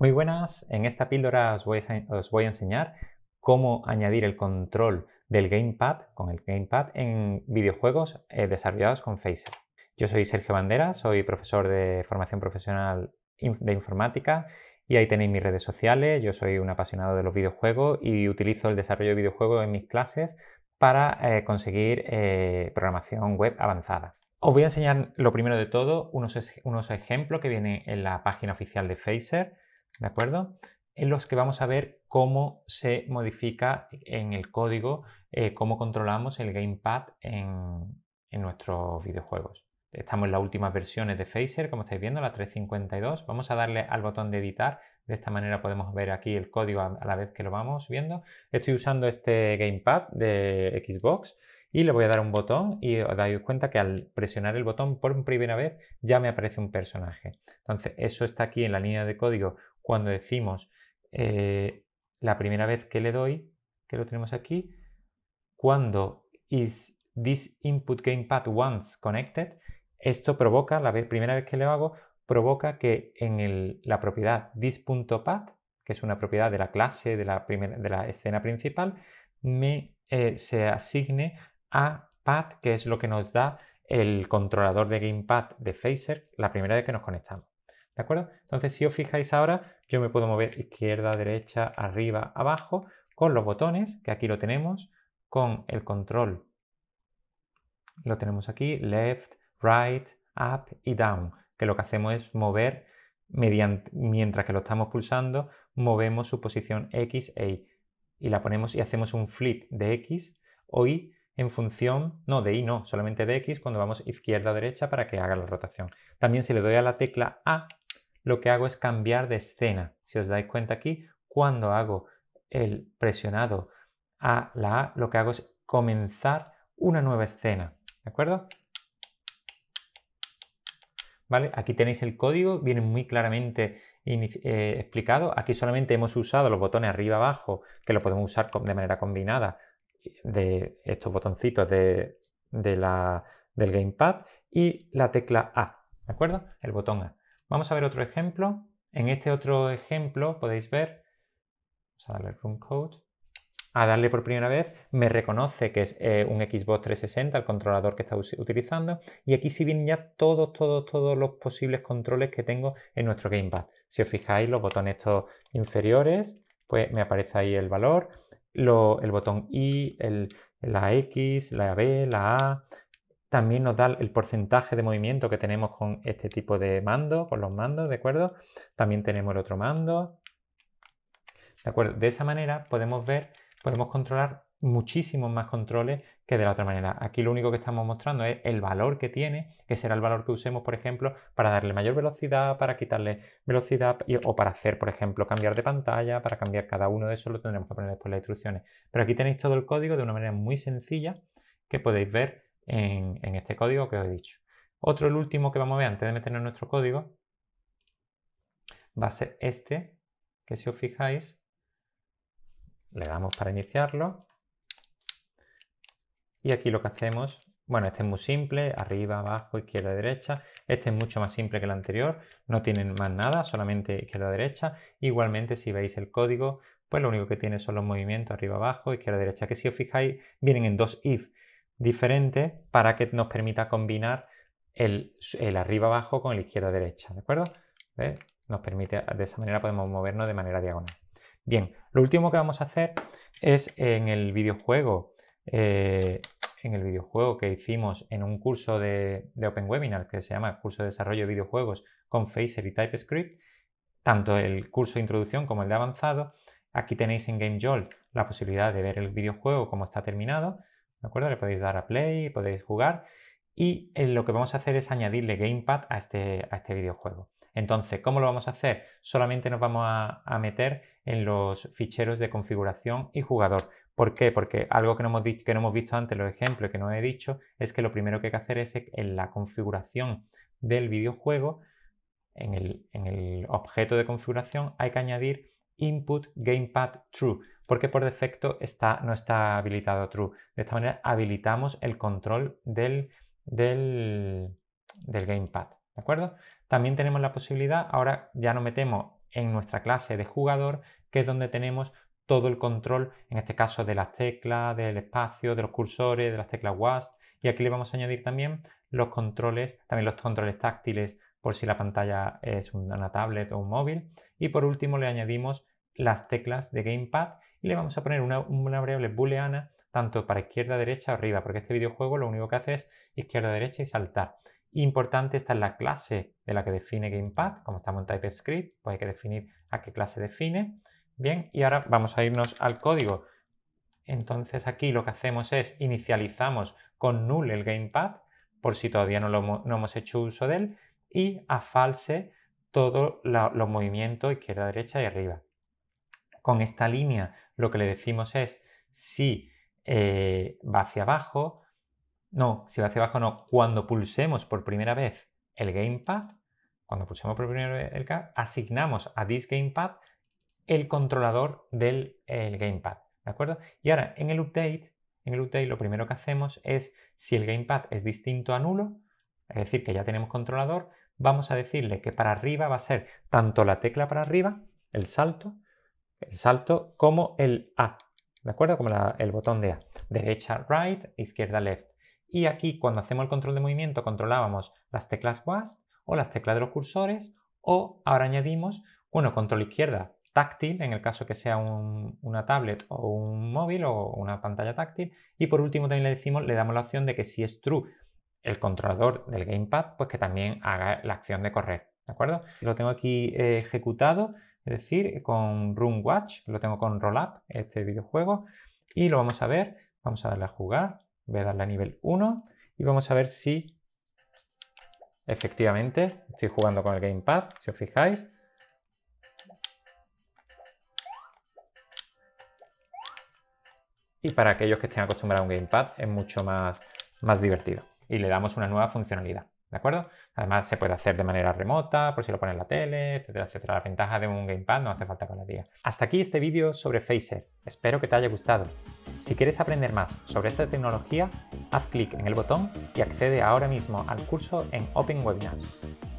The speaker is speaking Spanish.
Muy buenas, en esta píldora os voy, a, enseñar cómo añadir el control del gamepad con el gamepad en videojuegos eh, desarrollados con Phaser. Yo soy Sergio Bandera, soy profesor de formación profesional de informática y ahí tenéis mis redes sociales. Yo soy un apasionado de los videojuegos y utilizo el desarrollo de videojuegos en mis clases para eh, conseguir eh, programación web avanzada. Os voy a enseñar lo primero de todo, unos, unos ejemplos que vienen en la página oficial de Phaser ¿de acuerdo? En los que vamos a ver cómo se modifica en el código, eh, cómo controlamos el gamepad en, en nuestros videojuegos. Estamos en las últimas versiones de Phaser, como estáis viendo, la 352. Vamos a darle al botón de editar. De esta manera podemos ver aquí el código a la vez que lo vamos viendo. Estoy usando este gamepad de Xbox y le voy a dar un botón y os dais cuenta que al presionar el botón por primera vez ya me aparece un personaje. Entonces eso está aquí en la línea de código cuando decimos eh, la primera vez que le doy, que lo tenemos aquí, cuando is this input gamepad once connected, esto provoca, la primera vez que lo hago, provoca que en la propiedad this.path, que es una propiedad de la clase, de la, de la escena principal, me eh, se asigne a path, que es lo que nos da el controlador de GamePad de Phaser la primera vez que nos conectamos. ¿De acuerdo? Entonces, si os fijáis ahora, yo me puedo mover izquierda, derecha, arriba, abajo, con los botones, que aquí lo tenemos, con el control. Lo tenemos aquí, left, right, up y down, que lo que hacemos es mover, mediante, mientras que lo estamos pulsando, movemos su posición X e Y. Y la ponemos y hacemos un flip de X o Y en función, no, de Y no, solamente de X cuando vamos izquierda o derecha para que haga la rotación. También si le doy a la tecla A, lo que hago es cambiar de escena. Si os dais cuenta aquí, cuando hago el presionado a la A, lo que hago es comenzar una nueva escena. ¿De acuerdo? ¿Vale? Aquí tenéis el código, viene muy claramente eh, explicado. Aquí solamente hemos usado los botones arriba abajo, que lo podemos usar de manera combinada de estos botoncitos de, del gamepad y la tecla A, ¿de acuerdo? El botón A. Vamos a ver otro ejemplo. En este otro ejemplo podéis ver, vamos a darle Code, a darle por primera vez, me reconoce que es eh, un Xbox 360, el controlador que está utilizando, y aquí sí vienen ya todos, todos, todos los posibles controles que tengo en nuestro Gamepad. Si os fijáis, los botones inferiores, pues me aparece ahí el valor, el botón I, el, la X, la B, la A, también nos da el porcentaje de movimiento que tenemos con este tipo de mando, con los mandos, ¿de acuerdo? También tenemos el otro mando. ¿De acuerdo? De esa manera podemos ver, podemos controlar muchísimos más controles que de la otra manera. Aquí lo único que estamos mostrando es el valor que tiene, que será el valor que usemos, por ejemplo, para darle mayor velocidad, para quitarle velocidad o para hacer, por ejemplo, cambiar de pantalla, para cambiar cada uno de esos lo tendremos que poner después las instrucciones. Pero aquí tenéis todo el código de una manera muy sencilla que podéis ver en, este código que os he dicho. Otro, el último que vamos a ver antes de meternos en nuestro código, va a ser este, que si os fijáis, le damos para iniciarlo. Y aquí lo que hacemos, bueno, este es muy simple, arriba, abajo, izquierda, derecha. Este es mucho más simple que el anterior, no tienen más nada, solamente izquierda, derecha. Igualmente, si veis el código, pues lo único que tiene son los movimientos arriba, abajo, izquierda, derecha, que si os fijáis, vienen en dos if diferente para que nos permita combinar el, arriba-abajo con el izquierdo derecha ¿de acuerdo? Nos permite, de esa manera podemos movernos de manera diagonal. Bien, lo último que vamos a hacer es en el videojuego, eh, en el videojuego que hicimos en un curso de, de Open Webinar que se llama Curso de Desarrollo de Videojuegos con Phaser y TypeScript, tanto el curso de introducción como el de avanzado, aquí tenéis en GameJolt la posibilidad de ver el videojuego como está terminado, acuerdo? Le podéis dar a play, podéis jugar y eh, lo que vamos a hacer es añadirle gamepad este, a este, videojuego. Entonces, ¿cómo lo vamos a hacer? Solamente nos vamos a, meter en los ficheros de configuración y jugador. ¿Por qué? Porque algo que no, hemos que no hemos visto antes, los ejemplos que no he dicho, es que lo primero que hay que hacer es en la configuración del videojuego, en el objeto de configuración, hay que añadir input gamepad true porque por defecto está, no está habilitado true. De esta manera habilitamos el control del, del, del gamepad. ¿De acuerdo? También tenemos la posibilidad, ahora ya nos metemos en nuestra clase de jugador, que es donde tenemos todo el control, en este caso de las teclas, del espacio, de los cursores, de las teclas WASD. Y aquí le vamos a añadir también los controles, también los controles táctiles por si la pantalla es una tablet o un móvil. Y por último le añadimos las teclas de gamepad y le vamos a poner una, variable booleana tanto para izquierda, derecha o arriba, porque este videojuego lo único que hace es izquierda, derecha y saltar. Importante, esta es la clase de la que define Gamepad, como estamos en TypeScript, pues hay que definir a qué clase define. Bien, y ahora vamos a irnos al código. Entonces aquí lo que hacemos es inicializamos con null el gamepad, por si todavía no, lo, no hemos hecho uso de él, y a false todos los movimientos izquierda, derecha y arriba. Con esta línea lo que le decimos es si eh, va hacia abajo, no, si va hacia abajo no, cuando pulsemos por primera vez el gamepad, cuando pulsemos por primera vez el gamepad asignamos a this gamepad el controlador del gamepad, ¿de acuerdo? Y ahora en el update, en el update lo primero que hacemos es si el gamepad es distinto a nulo, es decir, que ya tenemos controlador, vamos a decirle que para arriba va a ser tanto la tecla para arriba, el salto, el salto como el A, ¿de acuerdo? Como el botón de A. Derecha, right, izquierda, left. Y aquí cuando hacemos el control de movimiento controlábamos las teclas WASD o las teclas de los cursores o ahora añadimos, uno control izquierda táctil en el caso que sea una tablet o un móvil o una pantalla táctil y por último también le decimos, le damos la opción de que si es true el controlador del gamepad, pues que también haga la acción de correr, ¿de acuerdo? Lo tengo aquí eh, ejecutado, es decir, con Room Watch, lo tengo con Rollup, este videojuego, y lo vamos a ver, vamos a darle a jugar, voy a darle a nivel 1 y vamos a ver si efectivamente estoy jugando con el gamepad, si os fijáis. Y para aquellos que estén acostumbrados a un gamepad es mucho más, más divertido y le damos una nueva funcionalidad, ¿de acuerdo? Además, se puede hacer de manera remota, por si lo pones en la tele, etcétera, etcétera. La ventaja de un gamepad no hace falta día. Hasta aquí este vídeo sobre Phaser. Espero que te haya gustado. Si quieres aprender más sobre esta tecnología, haz clic en el botón y accede ahora mismo al curso en Open Webinars.